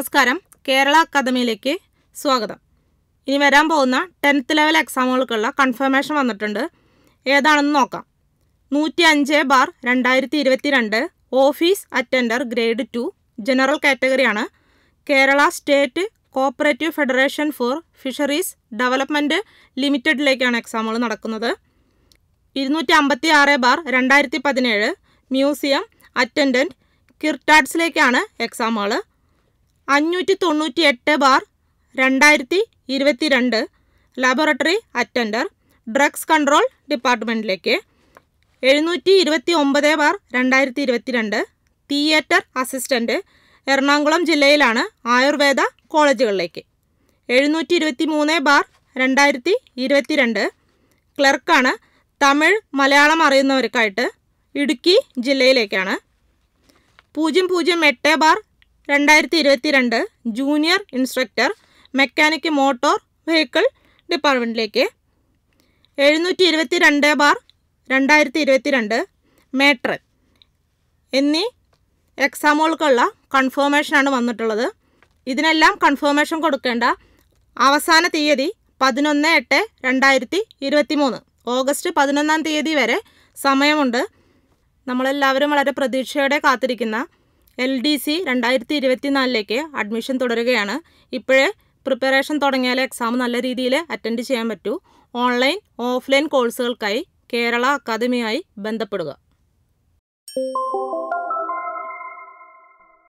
നമസ്കാരം കേരള അക്കാദമിയിലേക്ക് സ്വാഗതം ഇനി വരാൻ പോകുന്ന ടെൻത്ത് ലെവൽ എക്സാമുകൾക്കുള്ള കൺഫർമേഷൻ വന്നിട്ടുണ്ട് ഏതാണെന്ന് നോക്കാം നൂറ്റി അഞ്ച് ബാർ രണ്ടായിരത്തി ഇരുപത്തി രണ്ട് office attender grade two general കാറ്റഗറിയാണ് Kerala state cooperative federation for fisheries development ലിമിറ്റഡിലേക്കാണ് എക്സാമുകൾ നടക്കുന്നത് ഇരുന്നൂറ്റി അമ്പത്തി ആറ് ബാർ രണ്ടായിരത്തി പതിനേഴ് മ്യൂസിയം അറ്റൻഡൻറ്റ് കിർട്ടാഡ്സിലേക്കാണ് എക്സാമുകൾ അഞ്ഞൂറ്റി തൊണ്ണൂറ്റി എട്ട് ബാർ രണ്ടായിരത്തി ഇരുപത്തി രണ്ട് ലബോറട്ടറി അറ്റൻഡർ ഡ്രഗ്സ് കൺട്രോൾ ഡിപ്പാർട്ട്മെൻറ്റിലേക്ക് എഴുന്നൂറ്റി ഇരുപത്തി ഒമ്പത് ബാർ രണ്ടായിരത്തി ഇരുപത്തി രണ്ട് തിയേറ്റർ അസിസ്റ്റൻറ്റ് എറണാകുളം ജില്ലയിലാണ് ആയുർവേദ കോളേജുകളിലേക്ക് എഴുന്നൂറ്റി ഇരുപത്തി മൂന്ന് ബാർ രണ്ടായിരത്തി ഇരുപത്തി രണ്ട് ക്ലർക്കാണ് തമിഴ് മലയാളം അറിയുന്നവർക്കായിട്ട് ഇടുക്കി ജില്ലയിലേക്കാണ് പൂജ്യം പൂജ്യം എട്ട് ബാർ രണ്ടായിരത്തി ഇരുപത്തി രണ്ട് junior instructor mechanic motor vehicle ഡിപ്പാർട്ട്മെൻറ്റിലേക്ക് എഴുന്നൂറ്റി ഇരുപത്തി രണ്ട് ബാർ രണ്ടായിരത്തി ഇരുപത്തി രണ്ട് മേട്രൻ എന്നീ എക്സാമുകൾക്കുള്ള കൺഫേമേഷനാണ് വന്നിട്ടുള്ളത് ഇതിനെല്ലാം കൺഫേമേഷൻ കൊടുക്കേണ്ട അവസാന തീയതി പതിനൊന്ന് എട്ട് രണ്ടായിരത്തി ഇരുപത്തി മൂന്ന് ഓഗസ്റ്റ് പതിനൊന്നാം തീയതി വരെ സമയമുണ്ട് നമ്മളെല്ലാവരും വളരെ പ്രതീക്ഷയോടെ കാത്തിരിക്കുന്ന എൽ ഡി സി രണ്ടായിരത്തി ഇരുപത്തിനാലിലേക്ക് അഡ്മിഷൻ തുടരുകയാണ് ഇപ്പോഴേ പ്രിപ്പറേഷൻ തുടങ്ങിയാൽ എക്സാം നല്ല രീതിയിൽ അറ്റൻഡ് ചെയ്യാൻ പറ്റൂ ഓൺലൈൻ ഓഫ്ലൈൻ കോഴ്സുകൾക്കായി കേരള അക്കാദമിയായി ബന്ധപ്പെടുക